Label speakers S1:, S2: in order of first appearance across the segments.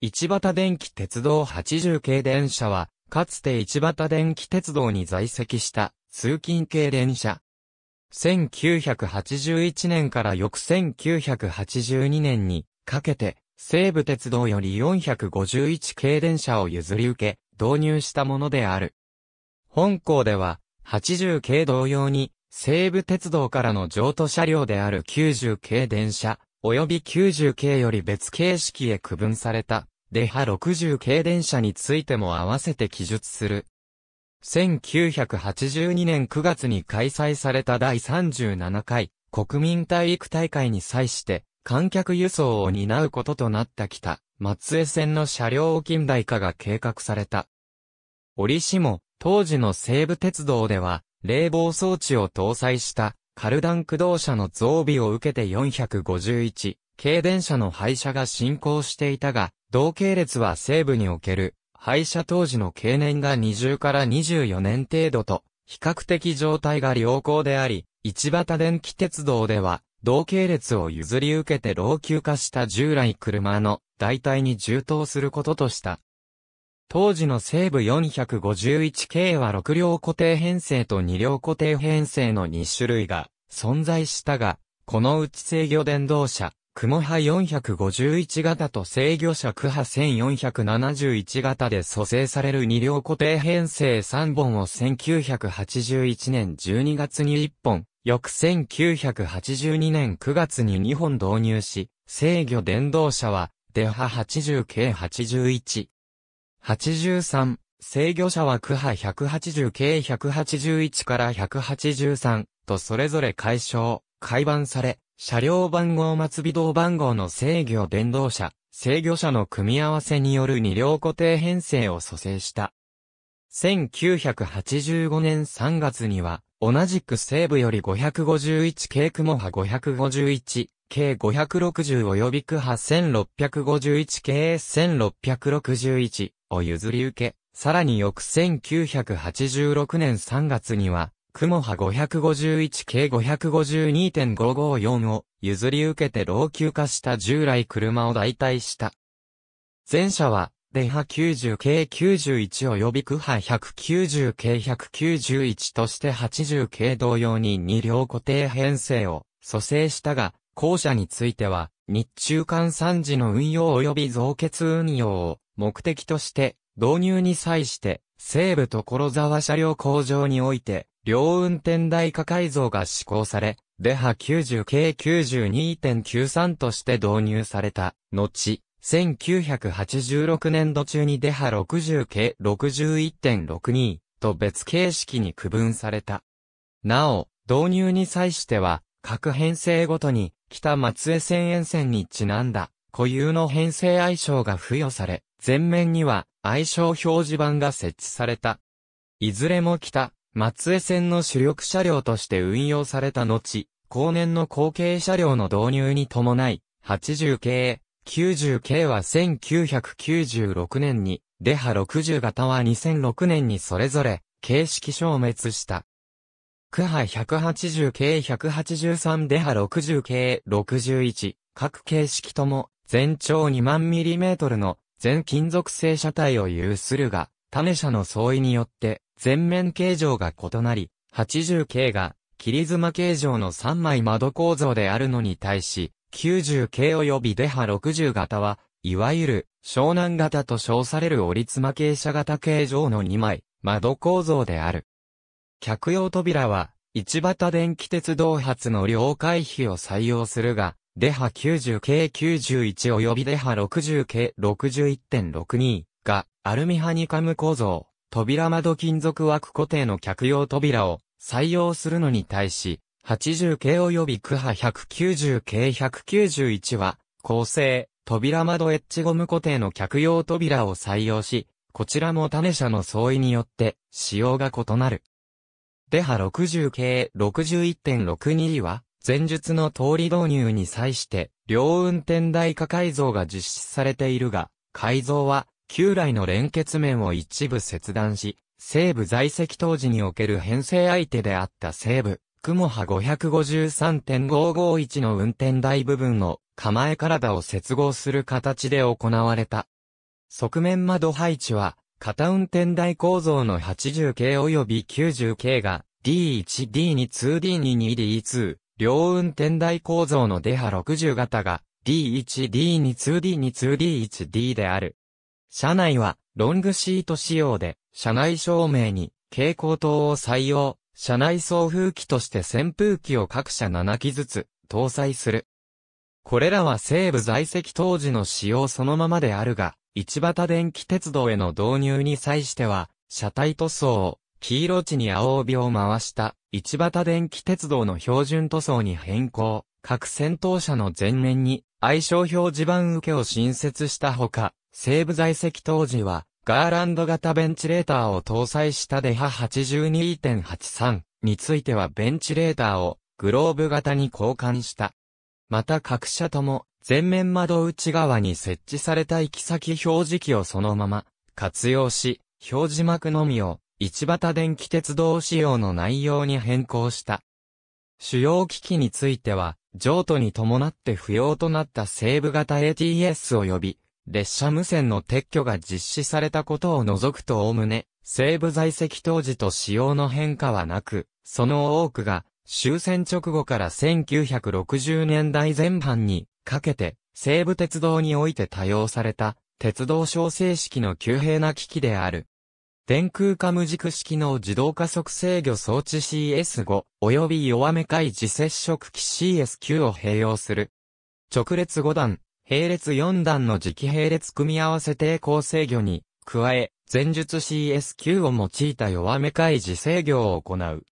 S1: 一畑電気鉄道80系電車は、かつて一畑電気鉄道に在籍した通勤系電車。1981年から翌1982年にかけて、西武鉄道より451系電車を譲り受け、導入したものである。本校では、80系同様に、西武鉄道からの譲渡車両である90系電車、及び90系より別形式へ区分された、デハ60系電車についても合わせて記述する。1982年9月に開催された第37回国民体育大会に際して、観客輸送を担うこととなった北、松江線の車両を近代化が計画された。折しも、当時の西武鉄道では、冷房装置を搭載したカルダン駆動車の増備を受けて451、軽電車の廃車が進行していたが、同系列は西部における、廃車当時の経年が20から24年程度と、比較的状態が良好であり、市畑電気鉄道では、同系列を譲り受けて老朽化した従来車の代替に充当することとした。当時の西部 451K は6両固定編成と2両固定編成の2種類が存在したが、このうち制御電動車、雲波451型と制御車区波1471型で蘇生される2両固定編成3本を1981年12月に1本、翌1982年9月に2本導入し、制御電動車は、デハ80系81、83、制御者は区派180計181から183とそれぞれ解消、改版され、車両番号末尾道番号の制御電動車、制御車の組み合わせによる二両固定編成を蘇生した。1985年3月には、同じく西部より551系雲波551、計560及び区波1651系1661、を譲り受け、さらに翌1986年3月には、雲波551系552.554を譲り受けて老朽化した従来車を代替した。前者は、電波90系91及び区波190系191として80系同様に2両固定編成を蘇生したが、後者については、日中間三次の運用及び増結運用を目的として導入に際して西部所沢車両工場において両運転台化改造が施行され、デハ90 k 92.93として導入された後、1986年度中にデハ60 k 61.62と別形式に区分された。なお、導入に際しては、各編成ごとに、北松江線沿線にちなんだ、固有の編成愛称が付与され、前面には愛称表示板が設置された。いずれも北、松江線の主力車両として運用された後、後年の後継車両の導入に伴い、80系、90系は1996年に、デハ60型は2006年にそれぞれ、形式消滅した。区派180系183デハ60系61、各形式とも、全長2万ミリメートルの全金属製車体を有するが、種車の相違によって、全面形状が異なり、80系が、切妻形状の3枚窓構造であるのに対し、90系及びデハ60型は、いわゆる、湘南型と称される折妻傾斜型形状の2枚、窓構造である。客用扉は、市畑電気鉄道発の両回避を採用するが、デハ90系91及びデハ60系61.62がアルミハニカム構造、扉窓金属枠固定の客用扉を採用するのに対し、80系及びクハ190系191は、構成、扉窓エッジゴム固定の客用扉を採用し、こちらも種車の相違によって仕様が異なる。デハ60系61.62は、前述の通り導入に際して、両運転台下改造が実施されているが、改造は、旧来の連結面を一部切断し、西部在籍当時における編成相手であった西部、雲波553.551の運転台部分の構え体を接合する形で行われた。側面窓配置は、片運転台構造の 80K 及び 90K が D1、D2、2D2、2D2、両運転台構造のデハ60型が D1、D2、2D2、2D1、D である。車内はロングシート仕様で、車内照明に蛍光灯を採用、車内送風機として扇風機を各社7機ずつ搭載する。これらは西部在籍当時の仕様そのままであるが、市畑電気鉄道への導入に際しては、車体塗装を黄色地に青帯を回した市畑電気鉄道の標準塗装に変更、各戦闘車の前面に愛称表示板受けを新設したほか、西部在籍当時はガーランド型ベンチレーターを搭載したデハ82.83についてはベンチレーターをグローブ型に交換した。また各社とも前面窓内側に設置された行き先表示器をそのまま活用し、表示幕のみを市畑電気鉄道仕様の内容に変更した。主要機器については、譲渡に伴って不要となった西部型 ATS 及び、列車無線の撤去が実施されたことを除くとおおむね、西部在籍当時と仕様の変化はなく、その多くが終戦直後から1960年代前半にかけて西武鉄道において多用された鉄道小正式の急平な機器である。電空化無軸式の自動加速制御装置 CS5 及び弱めい自接触機 CS9 を併用する。直列5段、並列4段の磁気並列組み合わせ抵抗制御に加え、前述 CS9 を用いた弱めい自制御を行う。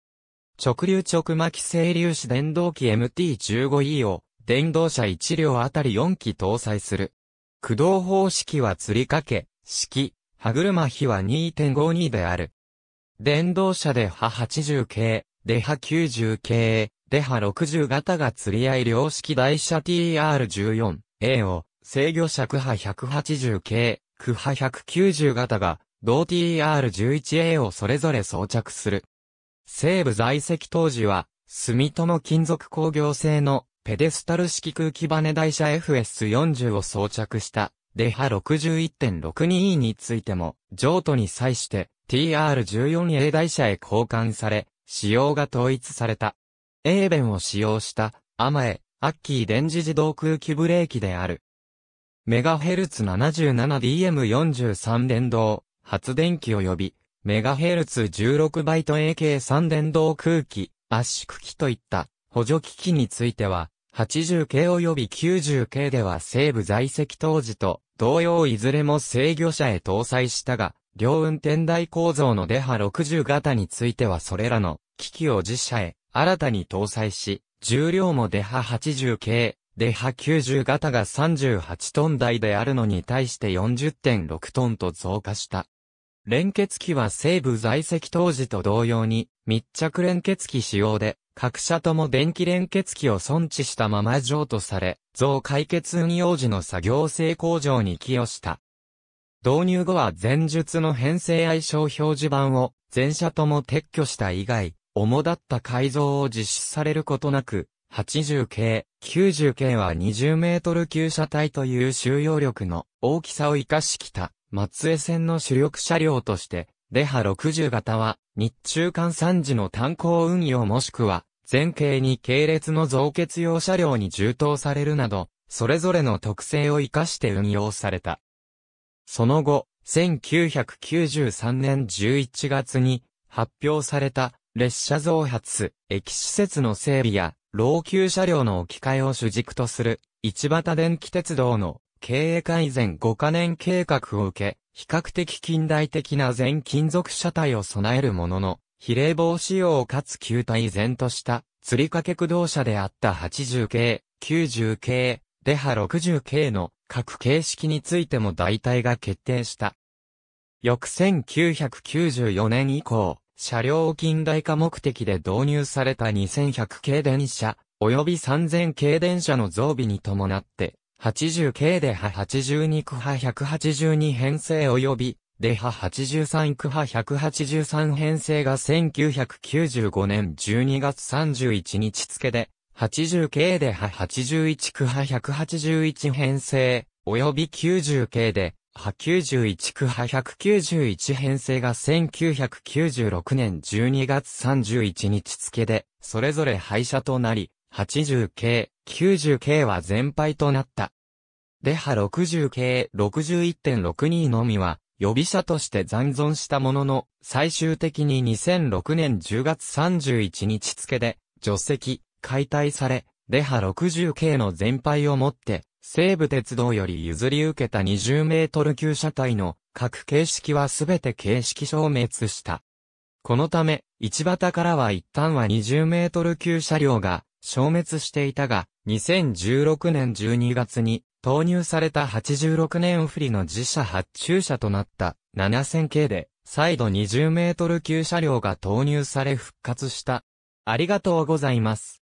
S1: 直流直巻整流子電動機 MT15E を電動車1両あたり4機搭載する。駆動方式は釣り掛け、式、歯車比は2.52である。電動車で歯80系、で歯90系、で歯60型が釣り合い量式台車 TR14A を制御尺波180系、区波190型が同 TR11A をそれぞれ装着する。西部在籍当時は、住友金属工業製のペデスタル式空気バネ台車 FS40 を装着したデハ 61.62E についても譲渡に際して TR14A 台車へ交換され、仕様が統一された。エーベンを使用したアマエ、アッキー電磁自動空気ブレーキである。メガヘルツ 77DM43 電動、発電機及びメガヘルツ1 6バイト AK3 電動空気、圧縮機といった補助機器については、80系及び90系では西部在籍当時と同様いずれも制御車へ搭載したが、両運転台構造のデハ60型についてはそれらの機器を自社へ新たに搭載し、重量もデハ80系、デハ90型が38トン台であるのに対して40.6トンと増加した。連結機は西部在籍当時と同様に密着連結機使用で、各社とも電気連結機を存置したまま譲渡され、増解決運用時の作業性向上に寄与した。導入後は前述の編成相性表示板を全社とも撤去した以外、主だった改造を実施されることなく、80系、90系は20メートル級車体という収容力の大きさを活かしきた。松江線の主力車両として、レハ60型は、日中間3時の炭鉱運用もしくは、前景に系列の増結用車両に充当されるなど、それぞれの特性を活かして運用された。その後、1993年11月に発表された列車増発、駅施設の整備や老朽車両の置き換えを主軸とする一畑電気鉄道の経営改善5カ年計画を受け、比較的近代的な全金属車体を備えるものの、比例防止用かつ球体依然とした、釣り掛け駆動車であった80系、90系、デハ60系の各形式についても代替が決定した。翌1994年以降、車両近代化目的で導入された2100系電車、及び3000系電車の増備に伴って、80 k で波82区派182編成及び、で波83区派183編成が1995年12月31日付で、80 k で波81区派181編成、及び90 k で、波91区派191編成が1996年12月31日付で、それぞれ廃車となり、80 k 90 k は全廃となった。レハ60系61.62のみは、予備車として残存したものの、最終的に2006年10月31日付で、除籍、解体され、レハ60系の全廃をもって、西武鉄道より譲り受けた20メートル級車体の各形式はすべて形式消滅した。このため、市端からは一旦は20メートル級車両が消滅していたが、2016年12月に投入された86年オフリの自社発注車となった7000系で、再度20メートル級車両が投入され復活した。ありがとうございます。